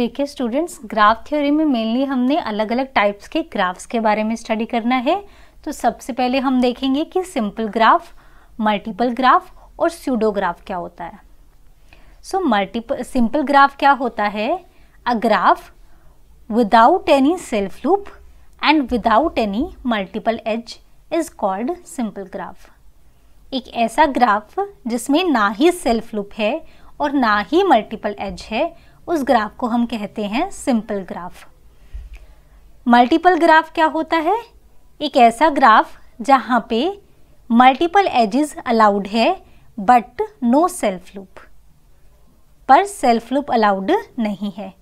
देखिए students graph theory में mainly हमने अलग अलग टाइप्स के ग्राफ्स के बारे में स्टडी करना है तो सबसे पहले हम देखेंगे कि सिंपल ग्राफ मल्टीपल ग्राफ और स्यूडोग्राफ क्या होता है सो मल्टीपल सिंपल ग्राफ क्या होता है a graph without any self loop and without any multiple edge is called simple graph एक ऐसा ग्राफ जिसमें ना ही सेल्फ लूप है और ना ही मल्टीपल एज है उस ग्राफ को हम कहते हैं सिंपल ग्राफ मल्टीपल ग्राफ क्या होता है एक ऐसा ग्राफ जहाँ पे मल्टीपल एजेस अलाउड है बट नो सेल्फ लूप पर सेल्फ लूप अलाउड नहीं है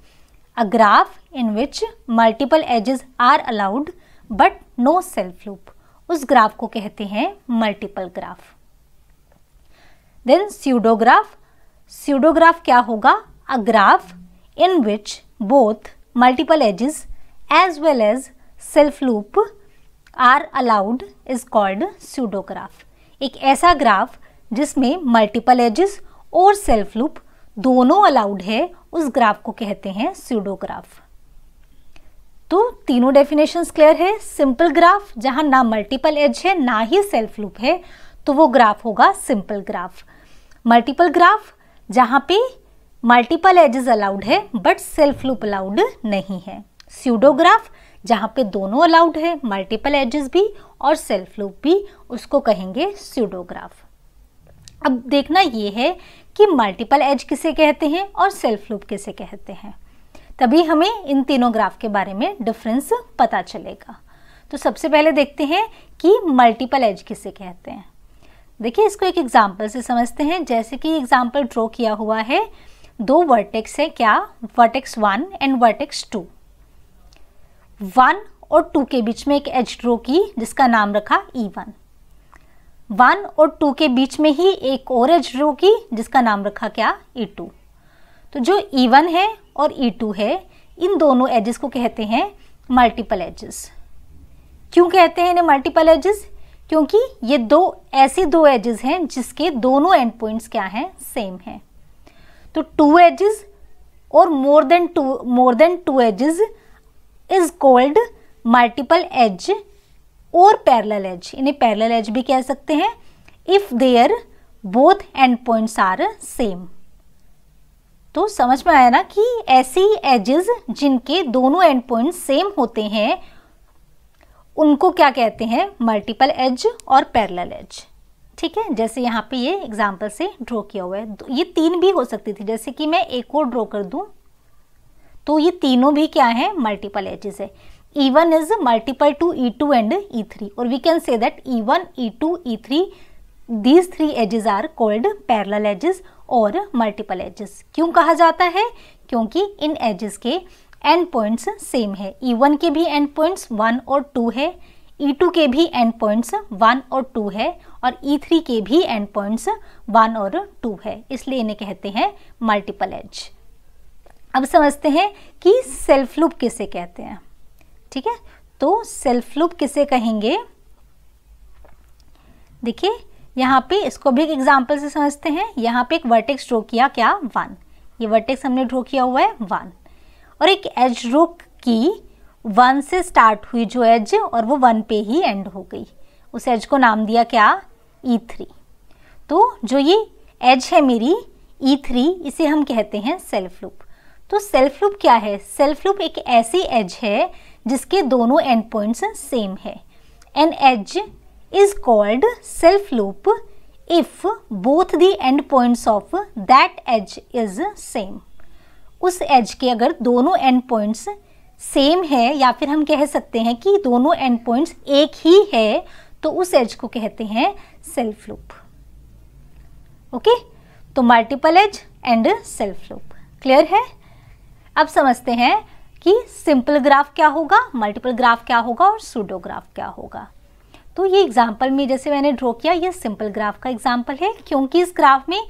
a graph in which multiple edges are allowed but no self loop उस ग्राफ को कहते हैं multiple graph then pseudograph pseudograph क्या होगा a graph in which both multiple edges as well as self loop are allowed is called pseudo graph. ek aisa graph jisme multiple edges edges self loop dono allowed hai us graph ko kehte hain pseudo graph तो तीनों definition clear है simple graph जहां ना multiple edge है ना ही self loop है तो वो ग्राफ होगा सिंपल ग्राफ मल्टीपल ग्राफ जहां पे मल्टीपल एजेस अलाउड है बट सेल्फ लूप अलाउड नहीं है स्यूडोग्राफ जहाँ पे दोनों अलाउड है मल्टीपल एजेस भी और सेल्फ लूप भी उसको कहेंगे स्यूडोग्राफ अब देखना ये है कि मल्टीपल एज किसे कहते हैं और सेल्फ लूप किसे कहते हैं तभी हमें इन तीनों ग्राफ के बारे में डिफरेंस पता चलेगा तो सबसे पहले देखते हैं कि मल्टीपल एज किसे कहते हैं देखिए इसको एक एग्जाम्पल से समझते हैं जैसे कि एग्जाम्पल ड्रॉ किया हुआ है दो वर्टेक्स है क्या vertex one and vertex two one और टू के बीच में एक एज ड्रो की जिसका नाम रखा ई वन वन और टू के बीच में ही एक और एज ड्रो की जिसका नाम रखा क्या ई e टू तो जो ई e वन है और ई e टू है इन दोनों एजेस को कहते हैं मल्टीपल एजेस क्यों कहते हैं इन्हें मल्टीपल एजेस क्योंकि ये दो ऐसे दो एजेस हैं जिसके दोनों एंड पॉइंट्स क्या हैं सेम हैं तो टू एजेस और more than two more than two edges is called multiple edge और पैरेलल एज इन्हें पैरेलल एज भी कह सकते हैं if there both end points are same तो समझ में आया ना कि ऐसी एजेस जिनके दोनों एंड पॉइंट सेम होते हैं उनको क्या कहते हैं मल्टीपल एज और पैरेलल एज ठीक है जैसे यहाँ पे ये एग्जाम्पल से ड्रॉ किया हुआ है ये तीन भी हो सकती थी जैसे कि मैं एक और ड्रॉ कर दूँ तो ये तीनों भी क्या है मल्टीपल एजेस है E one is multiple to E two and E three और we can say that E one E two E three these three edges are called parallel edges और मल्टीपल एजेस क्यों कहा जाता है क्योंकि इन edges के एंड पॉइंट्स सेम है ई वन के भी एंड पॉइंट्स वन और टू है E2 के भी एंड पॉइंट्स वन और टू है और E3 के भी एंड पॉइंट्स वन और टू है इसलिए इन्हें कहते हैं मल्टीपल एज अब समझते हैं कि सेल्फ लूप किसे कहते हैं ठीक है तो सेल्फ लूप किसे कहेंगे देखिए यहाँ पे इसको भी एक एग्जाम्पल से समझते हैं यहाँ पे एक वर्टेक्स ड्रो किया क्या वन ये वर्टेक्स हमने ड्रो किया हुआ है वन और एक एज ड्रॉ की वन से स्टार्ट हुई जो एज और वो वन पे ही एंड हो गई उस एज को नाम दिया क्या ई e थ्री तो जो ये एज है मेरी ई e थ्री इसे हम कहते हैं सेल्फ लूप तो सेल्फ लूप क्या है सेल्फ लूप एक ऐसी एज है जिसके दोनों एंड पॉइंट्स सेम है an edge is called self loop if both the end points of that edge is same उस एज के अगर दोनों एंड पॉइंट्स सेम है या फिर हम कह सकते हैं कि दोनों एंड पॉइंट्स एक ही है तो उस एज को कहते हैं सेल्फ लूप ओके तो multiple edge and self loop clear है अब समझते हैं कि सिंपल ग्राफ क्या होगा मल्टीपल ग्राफ क्या होगा और सुडोग्राफ क्या होगा तो ये एग्जाम्पल में जैसे मैंने ड्रॉ किया ये सिंपल ग्राफ का एग्जाम्पल है क्योंकि इस ग्राफ में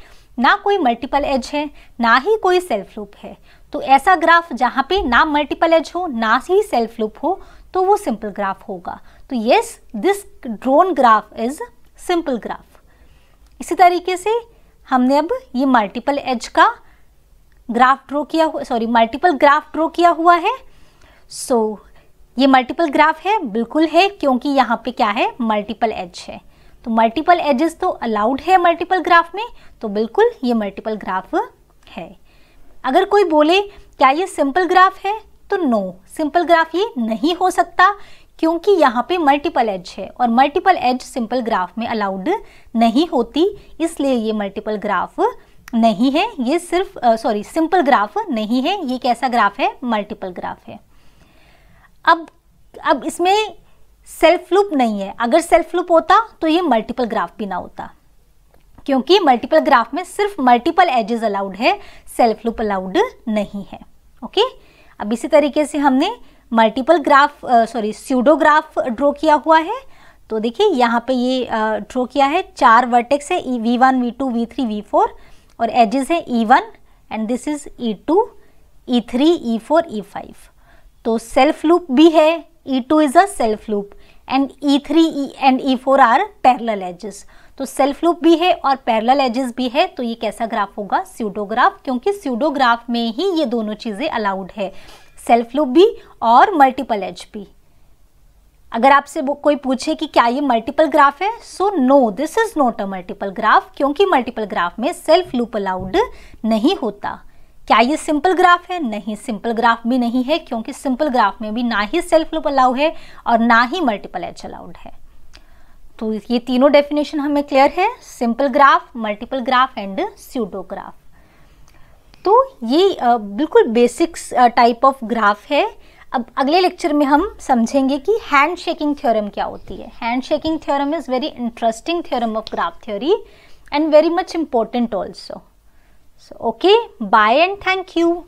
ना कोई मल्टीपल एज है ना ही कोई सेल्फ लूप है तो ऐसा ग्राफ जहां पे ना मल्टीपल एज हो ना ही सेल्फ लूप हो तो वो सिंपल ग्राफ होगा तो yes this drawn graph is simple graph इसी तरीके से हमने अब ये मल्टीपल एज का ग्राफ ड्रॉ किया हुआ सॉरी मल्टीपल ग्राफ ड्रॉ किया हुआ है सो so, ये मल्टीपल ग्राफ है बिल्कुल है क्योंकि यहाँ पे क्या है मल्टीपल एज है तो मल्टीपल एजेस तो अलाउड है मल्टीपल ग्राफ में तो बिल्कुल ये मल्टीपल ग्राफ है अगर कोई बोले क्या ये सिंपल ग्राफ है तो नो सिंपल ग्राफ ये नहीं हो सकता क्योंकि यहाँ पे मल्टीपल एज है और मल्टीपल एज सिंपल ग्राफ में अलाउड नहीं होती इसलिए ये मल्टीपल ग्राफ नहीं है ये सिर्फ सॉरी सिंपल ग्राफ नहीं है ये कैसा ग्राफ है मल्टीपल ग्राफ है अब अब इसमें सेल्फ लूप नहीं है अगर सेल्फ लूप होता तो ये मल्टीपल ग्राफ भी ना होता क्योंकि मल्टीपल ग्राफ में सिर्फ मल्टीपल एजेस अलाउड है सेल्फ लूप अलाउड नहीं है ओके okay? अब इसी तरीके से हमने multiple graph sorry pseudograph draw किया हुआ है तो देखिए यहाँ पे ये ड्रॉ किया है चार वर्टेक्स है V one V two V three V four और एजेस है E one and this is E two E three E four E five तो सेल्फ लूप भी है E two is a self loop and E three and E four are parallel edges तो self loop भी है और parallel edges भी है तो ये कैसा ग्राफ होगा स्यूडोग्राफ क्योंकि स्यूडोग्राफ में ही ये दोनों चीज़ें अलाउड है सेल्फ लूप भी और मल्टीपल एज भी अगर आपसे कोई पूछे कि क्या ये मल्टीपल ग्राफ है so no this is not a multiple graph क्योंकि मल्टीपल ग्राफ में सेल्फ लूप अलाउड नहीं होता क्या ये सिंपल ग्राफ है नहीं सिंपल ग्राफ भी नहीं है क्योंकि सिंपल ग्राफ में भी ना ही सेल्फ लूप अलाउ है और ना ही मल्टीपल एच अलाउड है तो ये तीनों डेफिनेशन हमें क्लियर है simple graph multiple graph and pseudograph तो ये बिल्कुल बेसिक्स टाइप ऑफ ग्राफ है अब अगले लेक्चर में हम समझेंगे कि हैंड शेकिंग थ्योरम क्या होती है handshaking theorem is very interesting theorem of graph theory and very much important also So, okay, bye and thank you.